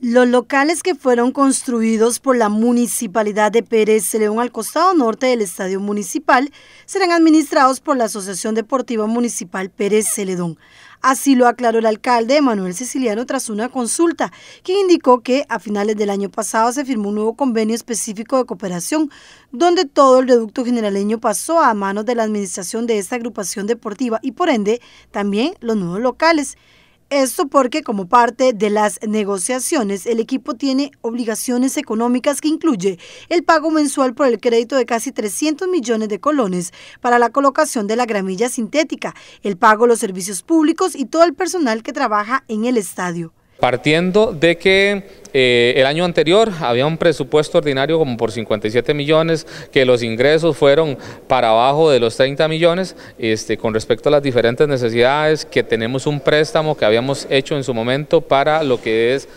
Los locales que fueron construidos por la Municipalidad de Pérez Celedón al costado norte del Estadio Municipal serán administrados por la Asociación Deportiva Municipal Pérez Celedón. Así lo aclaró el alcalde Manuel Ceciliano tras una consulta, quien indicó que a finales del año pasado se firmó un nuevo convenio específico de cooperación, donde todo el reducto generaleño pasó a manos de la administración de esta agrupación deportiva y por ende también los nuevos locales. Esto porque como parte de las negociaciones, el equipo tiene obligaciones económicas que incluye el pago mensual por el crédito de casi 300 millones de colones para la colocación de la gramilla sintética, el pago de los servicios públicos y todo el personal que trabaja en el estadio. Partiendo de que eh, el año anterior había un presupuesto ordinario como por 57 millones, que los ingresos fueron para abajo de los 30 millones este, con respecto a las diferentes necesidades, que tenemos un préstamo que habíamos hecho en su momento para lo que es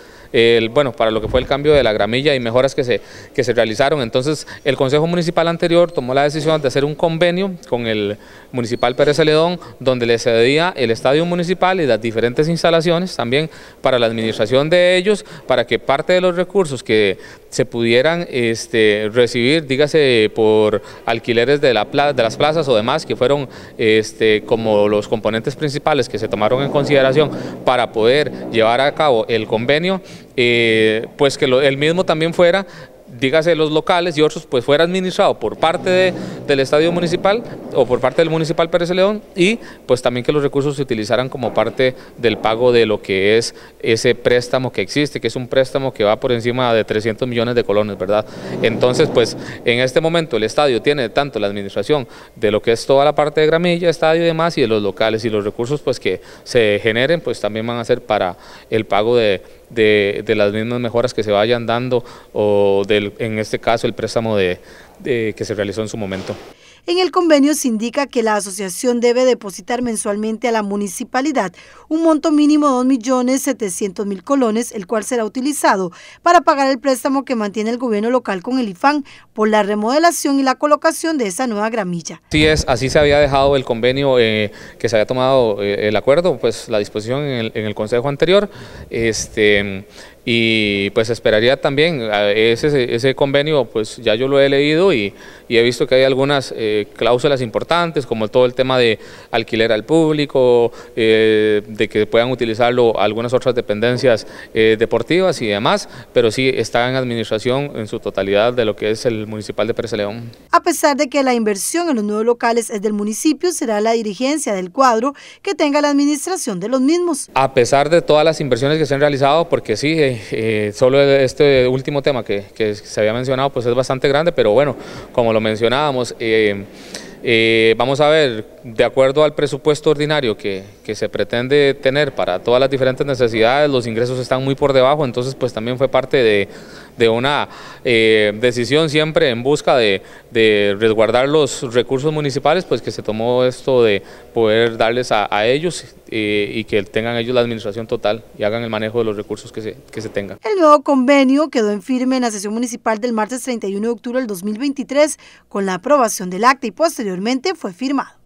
bueno, para lo que fue el cambio de la gramilla y mejoras que se, que se realizaron. Entonces, el Consejo Municipal anterior tomó la decisión de hacer un convenio con el Municipal Pérez Celedón, donde le cedía el estadio municipal y las diferentes instalaciones también para la administración de ellos, para que parte de los recursos que se pudieran este, recibir, dígase por alquileres de, la de las plazas o demás, que fueron este, como los componentes principales que se tomaron en consideración para poder llevar a cabo el convenio, eh, pues que el mismo también fuera dígase los locales y otros, pues fuera administrado por parte del estadio municipal o por parte del municipal Pérez León y pues también que los recursos se utilizaran como parte del pago de lo que es ese préstamo que existe, que es un préstamo que va por encima de 300 millones de colones, ¿verdad? Entonces, pues en este momento el estadio tiene tanto la administración de lo que es toda la parte de gramilla, estadio y demás y de los locales y los recursos pues que se generen pues también van a ser para el pago de de, de, las mismas mejoras que se vayan dando o del, en este caso el préstamo de, que se realizó en su momento. En el convenio se indica que la asociación debe depositar mensualmente a la municipalidad un monto mínimo de 2.700.000 colones, el cual será utilizado para pagar el préstamo que mantiene el gobierno local con el IFAN por la remodelación y la colocación de esa nueva gramilla. Así es, así se había dejado el convenio eh, que se había tomado eh, el acuerdo, pues la disposición en el, en el Consejo anterior. Este, y pues esperaría también, ese, convenio pues ya yo lo he leído y, he visto que hay algunas eh, cláusulas importantes como todo el tema de alquiler al público, eh, de que puedan utilizarlo algunas otras dependencias eh, deportivas y demás, pero sí está en administración en su totalidad de lo que es el municipal de Pérez León. A pesar de que la inversión en los nuevos locales es del municipio, será la dirigencia del cuadro que tenga la administración de los mismos. A pesar de todas las inversiones que se han realizado, porque sí, eh, solo este último tema que, se había mencionado, pues es bastante grande, pero bueno, como lo mencionábamos, eh, eh, vamos a ver, de acuerdo al presupuesto ordinario que, que, se pretende tener para todas las diferentes necesidades, los ingresos están muy por debajo, entonces pues también fue parte de, una eh, decisión siempre en busca de, resguardar los recursos municipales, pues que se tomó esto de poder darles a, ellos eh, y que tengan ellos la administración total y hagan el manejo de los recursos que que se tengan. El nuevo convenio quedó en firme en la sesión municipal del martes 31 de octubre del 2023 con la aprobación del acta y posterior posteriormente fue firmado.